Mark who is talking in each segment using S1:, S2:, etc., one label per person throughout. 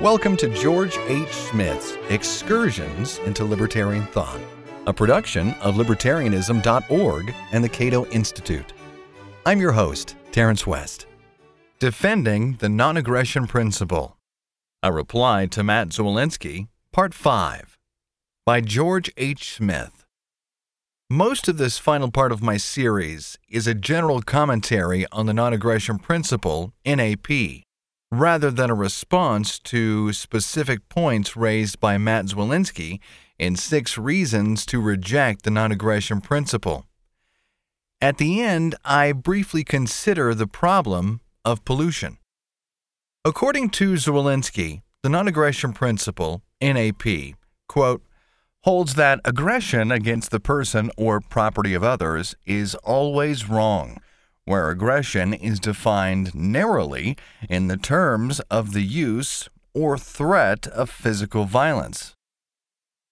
S1: Welcome to George H. Smith's Excursions into Libertarian Thought, a production of libertarianism.org and the Cato Institute. I'm your host, Terrence West. Defending the Non Aggression Principle A Reply to Matt Zwolinski, Part 5 by George H. Smith. Most of this final part of my series is a general commentary on the non aggression principle, NAP, rather than a response to specific points raised by Matt Zielinski in Six Reasons to Reject the Non Aggression Principle. At the end, I briefly consider the problem of pollution. According to Zielinski, the non aggression principle, NAP, quote, holds that aggression against the person or property of others is always wrong where aggression is defined narrowly in the terms of the use or threat of physical violence.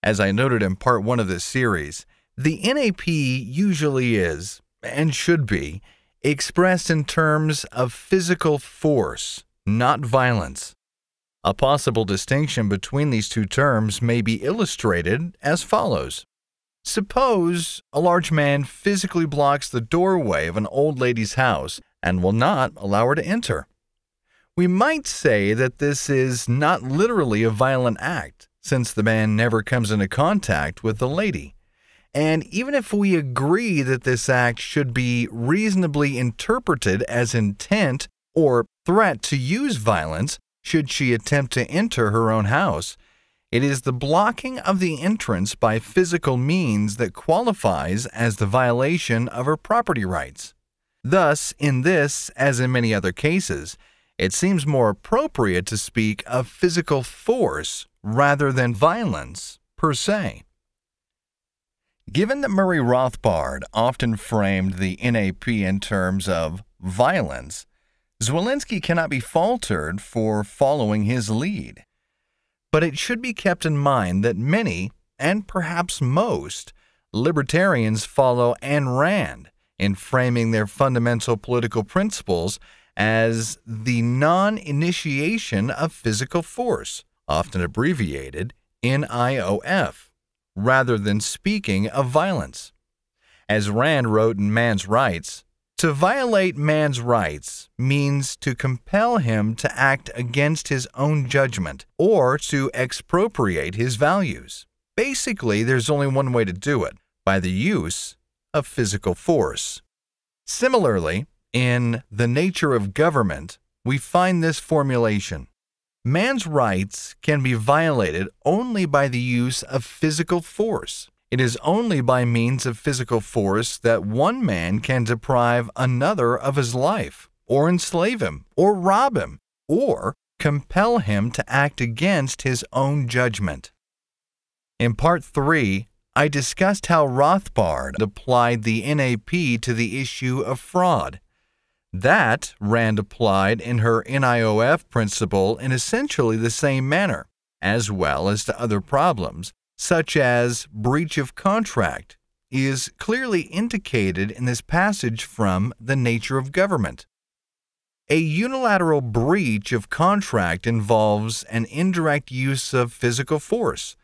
S1: As I noted in part one of this series, the NAP usually is, and should be, expressed in terms of physical force, not violence. A possible distinction between these two terms may be illustrated as follows. Suppose a large man physically blocks the doorway of an old lady's house and will not allow her to enter. We might say that this is not literally a violent act, since the man never comes into contact with the lady. And even if we agree that this act should be reasonably interpreted as intent or threat to use violence should she attempt to enter her own house, it is the blocking of the entrance by physical means that qualifies as the violation of her property rights. Thus, in this, as in many other cases, it seems more appropriate to speak of physical force rather than violence per se. Given that Murray Rothbard often framed the NAP in terms of violence, Zwolinski cannot be faltered for following his lead. But it should be kept in mind that many, and perhaps most, libertarians follow Ayn Rand in framing their fundamental political principles as the non initiation of physical force, often abbreviated NIOF, rather than speaking of violence. As Rand wrote in Man's Rights, to violate man's rights means to compel him to act against his own judgment or to expropriate his values. Basically, there's only one way to do it by the use of physical force. Similarly, in The Nature of Government, we find this formulation Man's rights can be violated only by the use of physical force. It is only by means of physical force that one man can deprive another of his life, or enslave him, or rob him, or compel him to act against his own judgment. In Part 3, I discussed how Rothbard applied the NAP to the issue of fraud. That Rand applied in her NIOF principle in essentially the same manner, as well as to other problems, such as breach of contract, is clearly indicated in this passage from The Nature of Government. A unilateral breach of contract involves an indirect use of physical force.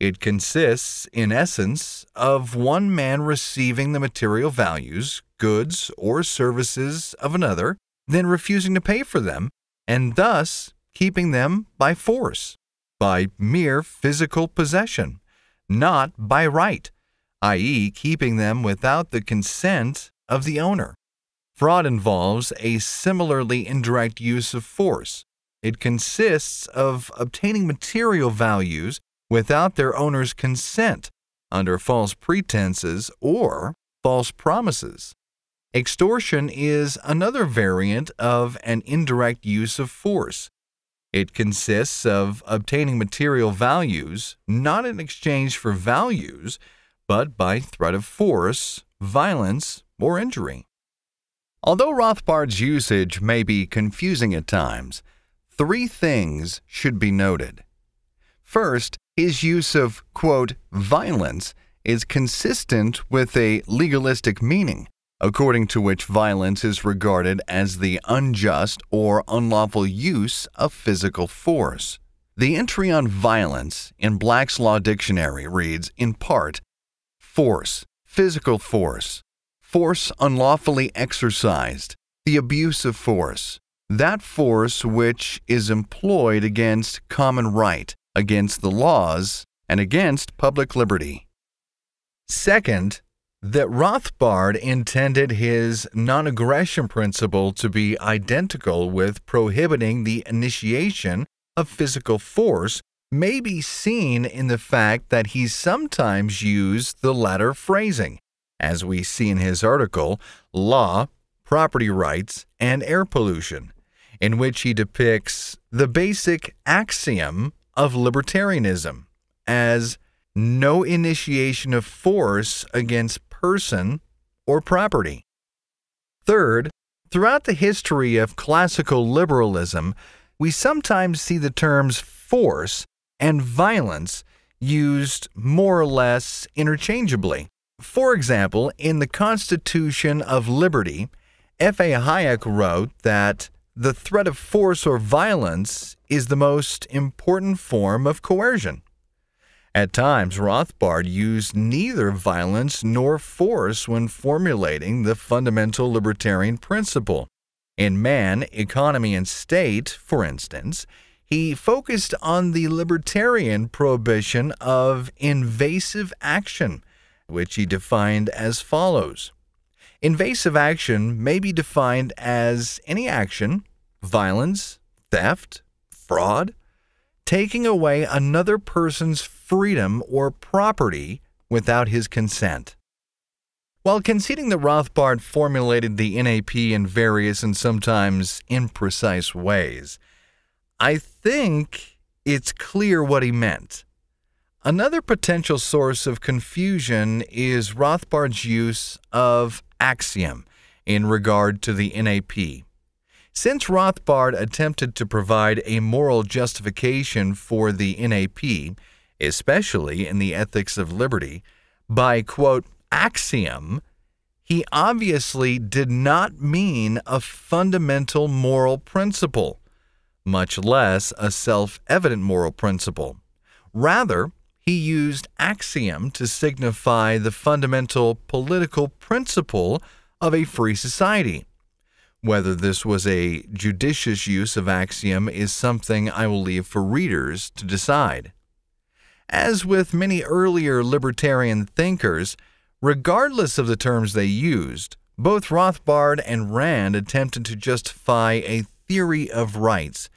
S1: It consists, in essence, of one man receiving the material values, goods, or services of another, then refusing to pay for them, and thus keeping them by force by mere physical possession, not by right, i.e., keeping them without the consent of the owner. Fraud involves a similarly indirect use of force. It consists of obtaining material values without their owner's consent under false pretenses or false promises. Extortion is another variant of an indirect use of force. It consists of obtaining material values, not in exchange for values, but by threat of force, violence, or injury. Although Rothbard's usage may be confusing at times, three things should be noted. First, his use of, quote, violence is consistent with a legalistic meaning, according to which violence is regarded as the unjust or unlawful use of physical force. The entry on violence in Black's Law Dictionary reads, in part, force, physical force, force unlawfully exercised, the abuse of force, that force which is employed against common right, against the laws, and against public liberty. Second, that Rothbard intended his non aggression principle to be identical with prohibiting the initiation of physical force may be seen in the fact that he sometimes used the latter phrasing, as we see in his article, Law, Property Rights, and Air Pollution, in which he depicts the basic axiom of libertarianism as no initiation of force against person or property. Third, throughout the history of classical liberalism, we sometimes see the terms force and violence used more or less interchangeably. For example, in the Constitution of Liberty, F.A. Hayek wrote that the threat of force or violence is the most important form of coercion. At times, Rothbard used neither violence nor force when formulating the fundamental libertarian principle. In Man, Economy, and State, for instance, he focused on the libertarian prohibition of invasive action, which he defined as follows Invasive action may be defined as any action, violence, theft, fraud, taking away another person's freedom or property without his consent. While conceding that Rothbard formulated the NAP in various and sometimes imprecise ways, I think it's clear what he meant. Another potential source of confusion is Rothbard's use of axiom in regard to the NAP. Since Rothbard attempted to provide a moral justification for the NAP, especially in the ethics of liberty, by, quote, axiom, he obviously did not mean a fundamental moral principle, much less a self evident moral principle. Rather, he used axiom to signify the fundamental political principle of a free society. Whether this was a judicious use of axiom is something I will leave for readers to decide. As with many earlier libertarian thinkers, regardless of the terms they used, both Rothbard and Rand attempted to justify a theory of rights,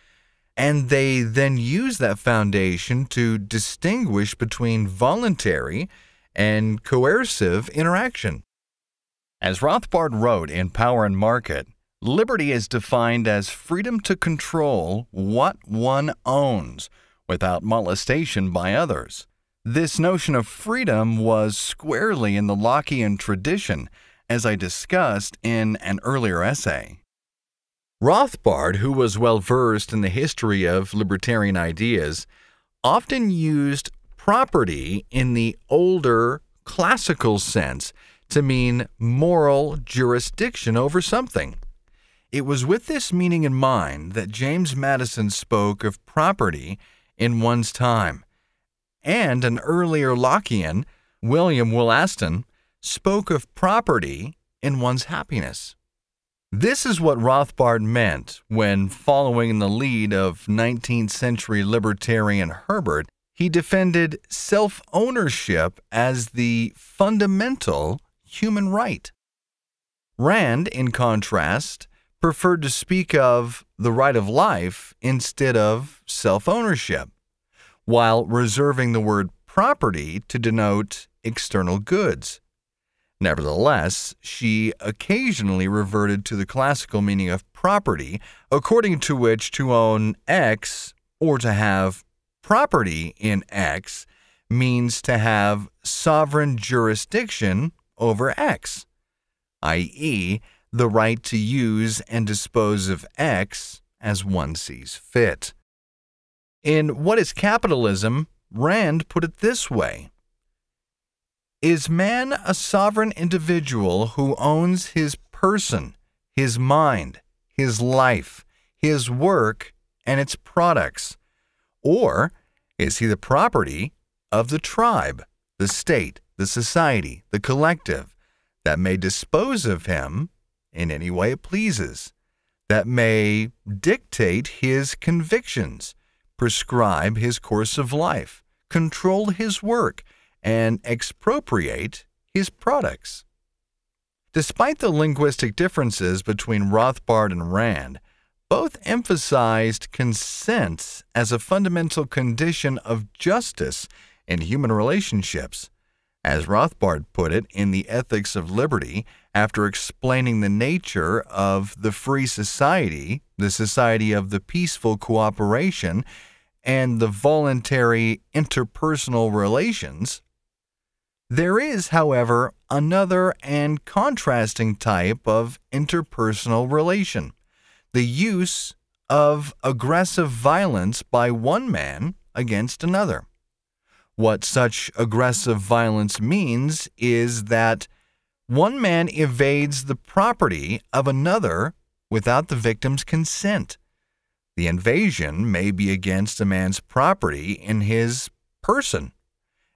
S1: and they then used that foundation to distinguish between voluntary and coercive interaction. As Rothbard wrote in Power and Market, liberty is defined as freedom to control what one owns – without molestation by others. This notion of freedom was squarely in the Lockean tradition, as I discussed in an earlier essay. Rothbard, who was well versed in the history of libertarian ideas, often used property in the older classical sense to mean moral jurisdiction over something. It was with this meaning in mind that James Madison spoke of property in one's time. And an earlier Lockean, William Willaston, spoke of property in one's happiness. This is what Rothbard meant when, following the lead of 19th century libertarian Herbert, he defended self ownership as the fundamental human right. Rand, in contrast, preferred to speak of the right of life instead of self ownership, while reserving the word property to denote external goods. Nevertheless, she occasionally reverted to the classical meaning of property, according to which to own X or to have property in X means to have sovereign jurisdiction over X, i.e., the right to use and dispose of X as one sees fit. In What is Capitalism, Rand put it this way Is man a sovereign individual who owns his person, his mind, his life, his work, and its products? Or is he the property of the tribe, the state, the society, the collective that may dispose of him in any way it pleases, that may dictate his convictions, prescribe his course of life, control his work, and expropriate his products. Despite the linguistic differences between Rothbard and Rand, both emphasized consent as a fundamental condition of justice in human relationships. As Rothbard put it in The Ethics of Liberty, after explaining the nature of the free society, the society of the peaceful cooperation, and the voluntary interpersonal relations. There is, however, another and contrasting type of interpersonal relation the use of aggressive violence by one man against another. What such aggressive violence means is that one man evades the property of another without the victim's consent. The invasion may be against a man's property in his person,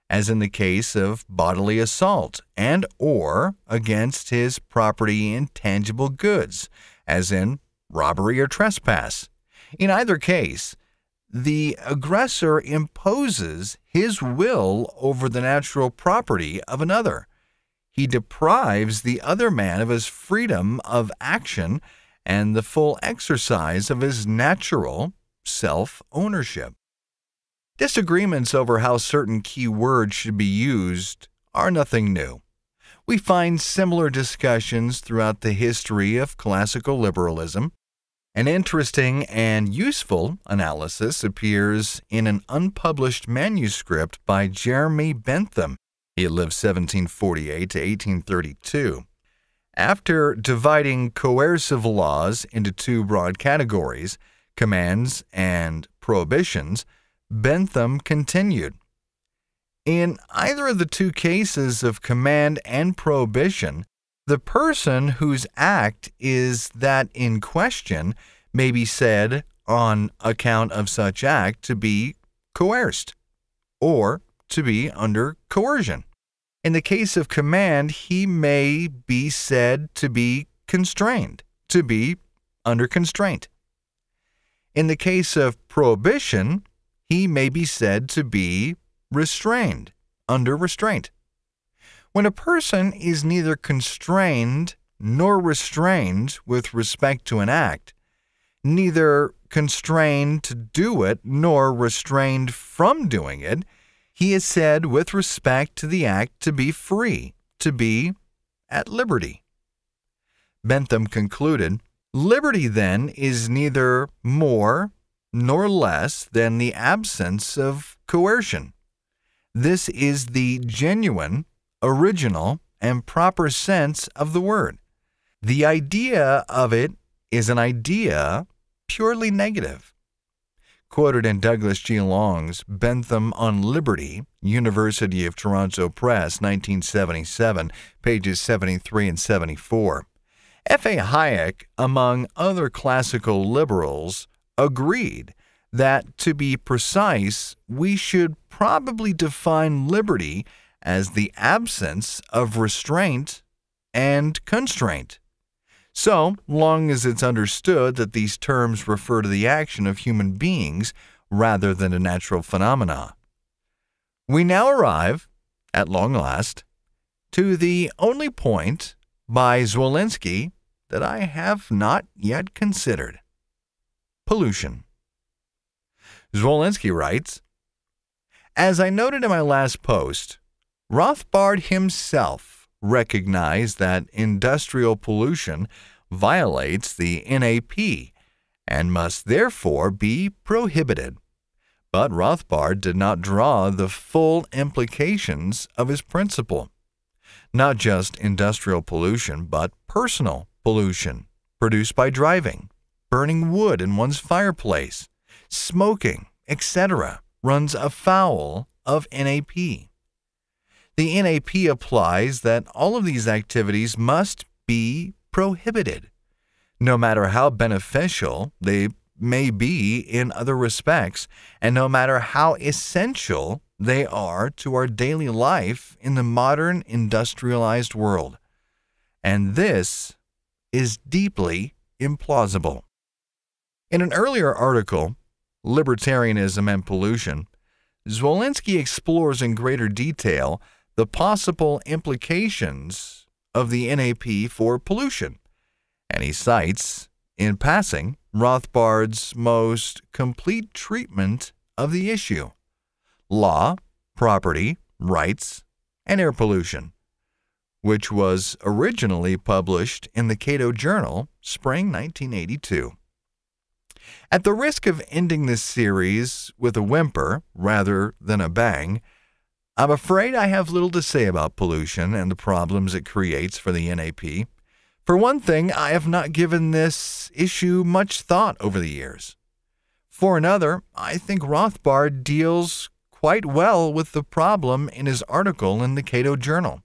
S1: as in the case of bodily assault, and or against his property in tangible goods, as in robbery or trespass. In either case, the aggressor imposes his will over the natural property of another he deprives the other man of his freedom of action and the full exercise of his natural self ownership. Disagreements over how certain key words should be used are nothing new. We find similar discussions throughout the history of classical liberalism. An interesting and useful analysis appears in an unpublished manuscript by Jeremy Bentham he had lived 1748 to 1832. After dividing coercive laws into two broad categories, commands and prohibitions, Bentham continued. In either of the two cases of command and prohibition, the person whose act is that in question may be said, on account of such act, to be coerced or to be under coercion. In the case of command, he may be said to be constrained, to be under constraint. In the case of prohibition, he may be said to be restrained, under restraint. When a person is neither constrained nor restrained with respect to an act, neither constrained to do it nor restrained from doing it, he is said with respect to the act to be free, to be at liberty. Bentham concluded Liberty, then, is neither more nor less than the absence of coercion. This is the genuine, original, and proper sense of the word. The idea of it is an idea purely negative quoted in Douglas G. Long's Bentham on Liberty, University of Toronto Press, 1977, pages 73 and 74. F.A. Hayek, among other classical liberals, agreed that, to be precise, we should probably define liberty as the absence of restraint and constraint. So, long as it's understood that these terms refer to the action of human beings rather than to natural phenomena. We now arrive, at long last, to the only point by Zwolinski that I have not yet considered pollution. Zwolinski writes As I noted in my last post, Rothbard himself recognize that industrial pollution violates the NAP and must therefore be prohibited. But Rothbard did not draw the full implications of his principle. Not just industrial pollution, but personal pollution produced by driving, burning wood in one's fireplace, smoking, etc., runs afoul of NAP the NAP applies that all of these activities must be prohibited, no matter how beneficial they may be in other respects, and no matter how essential they are to our daily life in the modern industrialized world. And this is deeply implausible. In an earlier article, Libertarianism and Pollution, Zwolinski explores in greater detail the possible implications of the NAP for pollution, and he cites, in passing, Rothbard's most complete treatment of the issue law, property, rights, and air pollution, which was originally published in the Cato Journal, spring 1982. At the risk of ending this series with a whimper rather than a bang, I'm afraid I have little to say about pollution and the problems it creates for the NAP. For one thing, I have not given this issue much thought over the years. For another, I think Rothbard deals quite well with the problem in his article in the Cato Journal,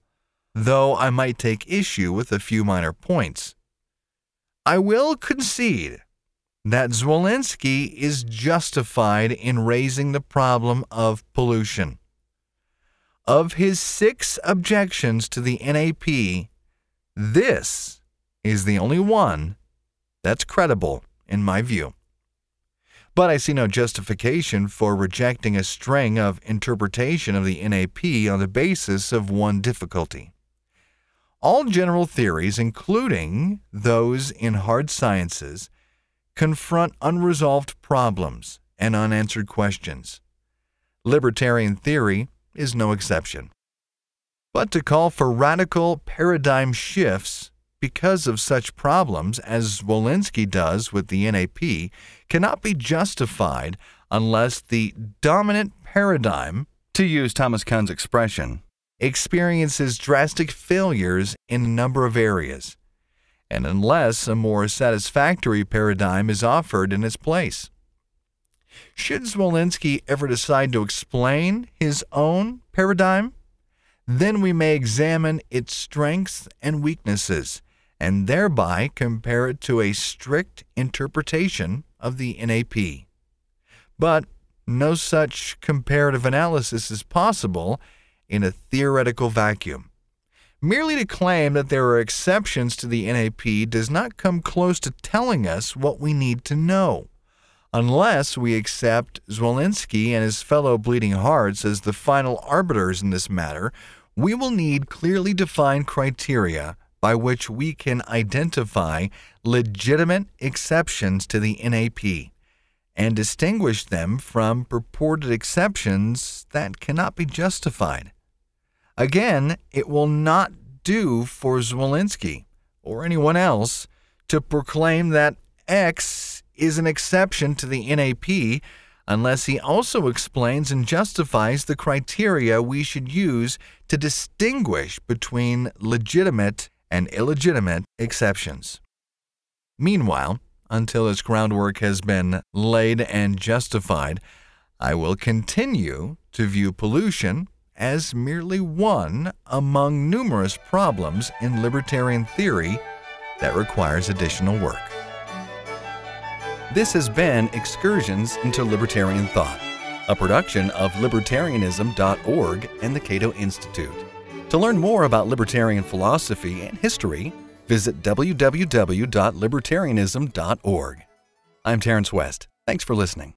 S1: though I might take issue with a few minor points. I will concede that Zwolinski is justified in raising the problem of pollution. Of his six objections to the NAP, this is the only one that's credible, in my view. But I see no justification for rejecting a string of interpretation of the NAP on the basis of one difficulty. All general theories, including those in hard sciences, confront unresolved problems and unanswered questions. Libertarian theory is no exception. But to call for radical paradigm shifts because of such problems as Wolinsky does with the NAP cannot be justified unless the dominant paradigm, to use Thomas Kuhn's expression, experiences drastic failures in a number of areas, and unless a more satisfactory paradigm is offered in its place. Should Smolenski ever decide to explain his own paradigm, then we may examine its strengths and weaknesses, and thereby compare it to a strict interpretation of the NAP. But no such comparative analysis is possible in a theoretical vacuum. Merely to claim that there are exceptions to the NAP does not come close to telling us what we need to know unless we accept Zwolinski and his fellow bleeding hearts as the final arbiters in this matter, we will need clearly defined criteria by which we can identify legitimate exceptions to the NAP and distinguish them from purported exceptions that cannot be justified. Again, it will not do for Zwolinski or anyone else to proclaim that X is an exception to the NAP unless he also explains and justifies the criteria we should use to distinguish between legitimate and illegitimate exceptions. Meanwhile, until his groundwork has been laid and justified, I will continue to view pollution as merely one among numerous problems in libertarian theory that requires additional work. This has been Excursions into Libertarian Thought, a production of libertarianism.org and the Cato Institute. To learn more about libertarian philosophy and history, visit www.libertarianism.org. I'm Terrence West. Thanks for listening.